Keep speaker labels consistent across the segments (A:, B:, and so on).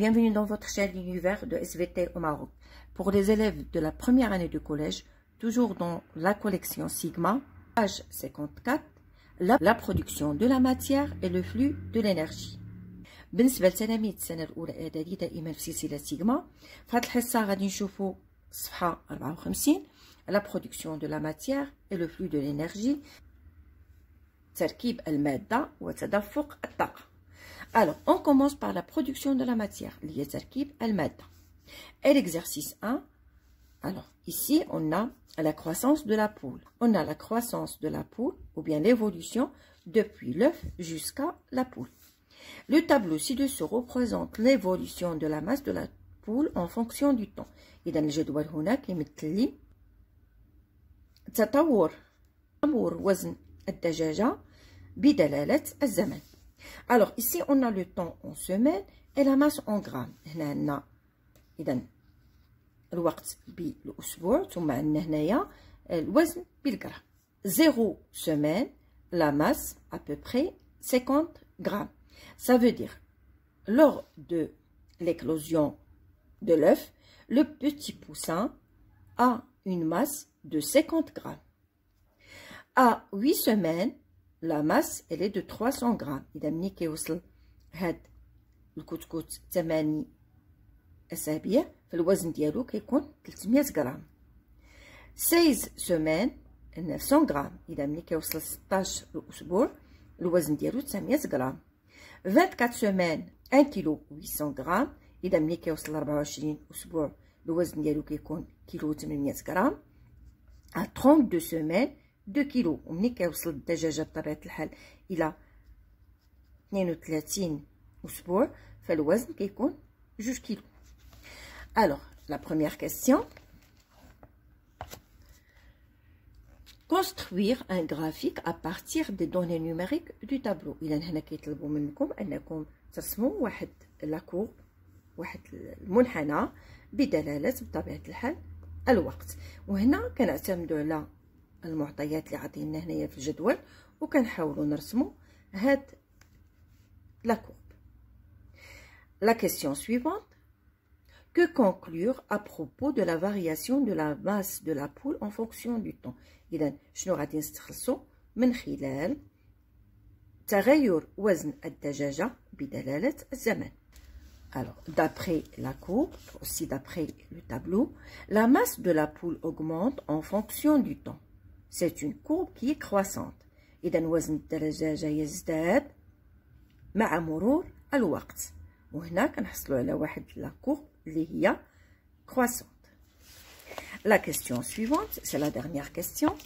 A: bienvenue dans votre chaîne L'univers de SVT au Maroc. Pour les élèves de la première année de collège, toujours dans la collection Sigma, page 54, la, production de la matière et le flux de l'énergie. بالنسبة للتلاميذ السنة الأولى إعدادي دائما في سلسلة سيغما في هذه الحصة غادي نشوفوا صفحة 54 لا برودكسيون دو لا ماتيير اي لو فلو دو لينيرجي تركيب المادة وتدفق الطاقة alors, on commence par la production de la matière. Et l'exercice 1, alors ici, on a la croissance de la poule. On a la croissance de la poule, ou bien l'évolution, depuis l'œuf jusqu'à la poule. Le tableau ci-dessous représente l'évolution de la masse de la poule en fonction du temps. Et dans le de alors, ici, on a le temps en semaine et la masse en grammes. Zéro semaine, la masse à peu près 50 grammes. Ça veut dire, lors de l'éclosion de l'œuf, le petit poussin a une masse de 50 grammes. À 8 semaines, لا ماس الي دو 300 غرام اذا ملي كيوصل هاد الكوتكوت 8 اسابيع الوزن ديالو كيكون 300 غرام سايز سومان 900 غرام اذا ملي كيوصل 16 الاسبوع الوزن ديالو 900 غرام 24 سومان 1 كيلو 800 غرام اذا ملي كيوصل 24 اسبوع الوزن ديالو كيكون كيلو 800 غرام 32 سومان 2 كيلو ومني كيوصل الدجاجه بطبيعه الحال الى 32 اسبوع فالوزن كيكون 2 كيلو الوغ لا بروميير كاستيون construire un graphique à partir des données numériques du tableau اذا هنا كيطلبوا منكم انكم ترسموا واحد لا كورب واحد المنحنى بدلاله بطبيعه الحال الوقت وهنا كنعتمدوا على المعطيات اللي عاطينا هنايا في الجدول وكنحاولوا نرسموا هاد لا كورب لا كيسيون سويفونت Que conclure à propos de la variation de la masse de la poule en fonction du temps إذا شنو غادي نستخلصو من خلال تغير وزن الدجاجة بدلالة الزمان Alors, d'après la courbe, aussi d'après le tableau, la masse de la poule augmente en fonction du temps. C'est une courbe qui est croissante. إذا وزن الدجاجة يزداد مع مرور الوقت وهنا كنحصلوا على واحد لا كورب اللي هي croissante. La question suivante, c'est la dernière question.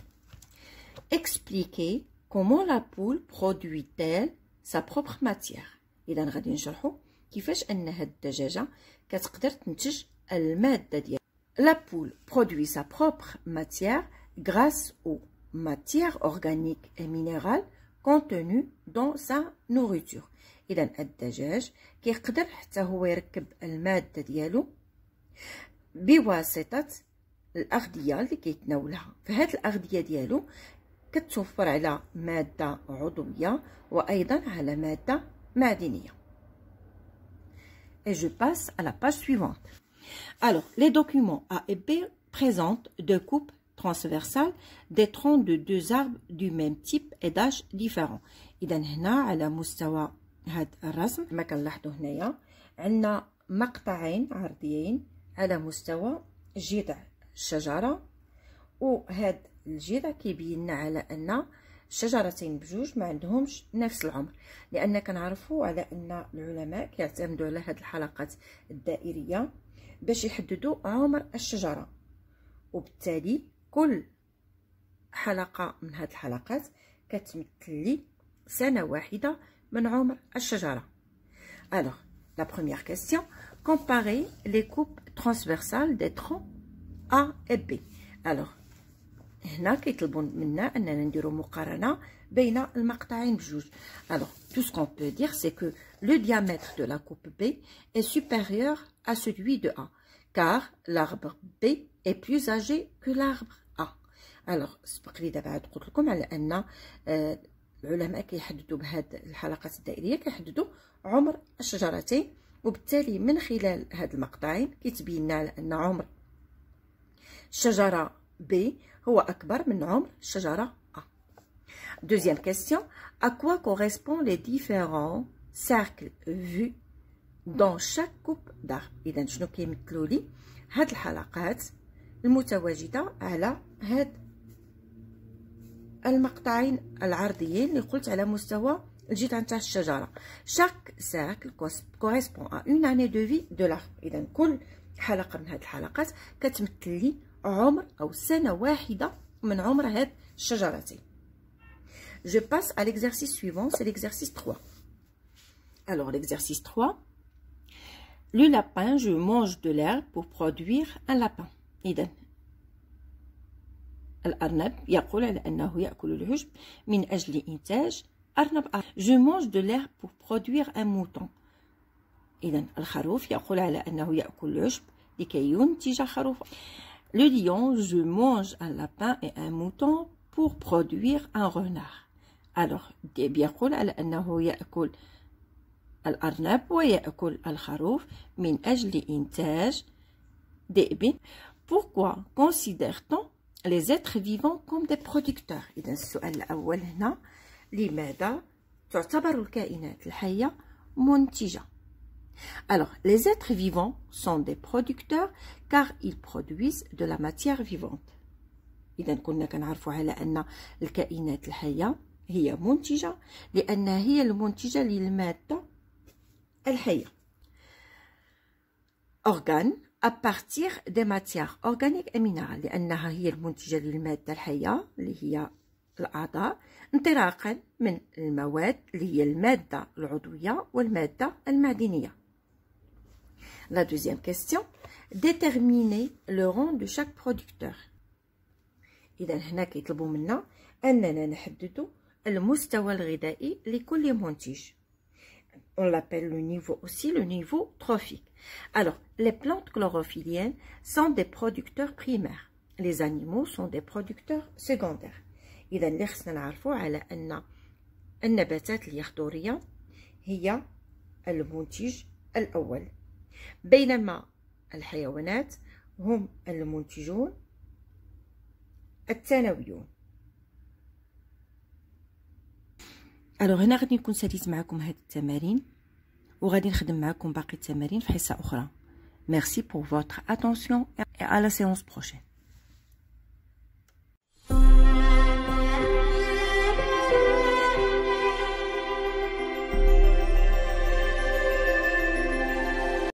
A: Expliquez comment la poule produit-elle sa propre matière. إذا غادي نشرحوا كيفاش أن هاد الدجاجة كتقدر تنتج المادة ديالها. La poule produit sa propre matière Grâce aux matières organiques et minérales contenues dans sa nourriture. Et y a un qui peut faire un peu de la maladie. Il y a un déjeuner qui peut faire un déjeuner. Il y a un déjeuner qui peut faire Et je passe à la page suivante. Alors, les documents A et B présentent deux coupes. ترانسفيرسال دي ترون دو دو زارب دو ميم تيب اي d'âge ديفيرون اذا هنا على مستوى هاد الرسم كما كنلاحظوا هنايا عندنا مقطعين عرضيين على مستوى جذع الشجره وهاد الجذع كيبين لنا على ان الشجرتين بجوج ما عندهمش نفس العمر لان كنعرفوا على ان العلماء كيعتمدوا على هاد الحلقات الدائريه باش يحددوا عمر الشجره وبالتالي alors la première question comparer les coupes transversales des troncs A et B alors alors tout ce qu'on peut dire c'est que le diamètre de la coupe B est supérieur à celui de A car l'arbre B est plus âgé que l'arbre الوغ سبق لي دابا عاد قلت لكم على ان آه، العلماء كيحددوا بهاد الحلقات الدائريه كيحددوا عمر الشجرتين وبالتالي من خلال هاد المقطعين كيتبين لنا على ان عمر الشجره بي هو اكبر من عمر الشجره ا دوزيام كيستيون ا كوا كوريسبون لي ديفيرون سيركل فيو دون شاك كوب دار اذا شنو كيمثلوا لي هاد الحلقات المتواجده على هاد المقطعين العرضيين اللي قلت على مستوى الجدران تاع الشجره شاك correspond كوريسبون ا اون اني دو في دو لارب اذا كل حلقه من هاد الحلقات كتمثل لي عمر او سنه واحده من عمر هاد الشجرتين je passe à l'exercice suivant c'est l'exercice 3 alors l'exercice 3 le lapin je mange de l'herbe pour produire un lapin اذا je mange de l'air pour produire un mouton Le lion Je mange un lapin et un mouton pour produire un renard Alors يقول على الخروف من Pourquoi considère-t-on لي زيتر فيفون كوم دي برودكتور اذا السؤال الاول هنا لماذا تعتبر الكائنات الحيه منتجه Alors, les êtres vivants sont des producteurs car ils produisent de la matière vivante. إذا كنا كنعرفوا على أن الكائنات الحية هي منتجة لأنها هي المنتجة للمادة الحية. organes ابارتيغ دي ماتيغ اورغانيك امينيرال لانها هي المنتجه للماده الحيه اللي هي الاعضاء انطلاقا من المواد اللي هي الماده العضويه والماده المعدنيه لا دوزيام كيستيون ديتيرميني لو رون دو شاك برودكتور اذا هنا كيطلبوا منا اننا نحددوا المستوى الغذائي لكل منتج On l'appelle le niveau aussi le niveau trophique. Alors, les plantes chlorophylliennes sont des producteurs primaires. Les animaux sont des producteurs secondaires. إذا اللي خصنا نعرفو على أن النباتات اليخضرية هي المنتج الأول بينما الحيوانات هم المنتجون الثانويون الوغ هنا غادي نكون ساليت معكم هاد التمارين وغادي نخدم معكم باقي التمارين في حصه اخرى ميرسي بور فوتر اتونسيون اي à la séance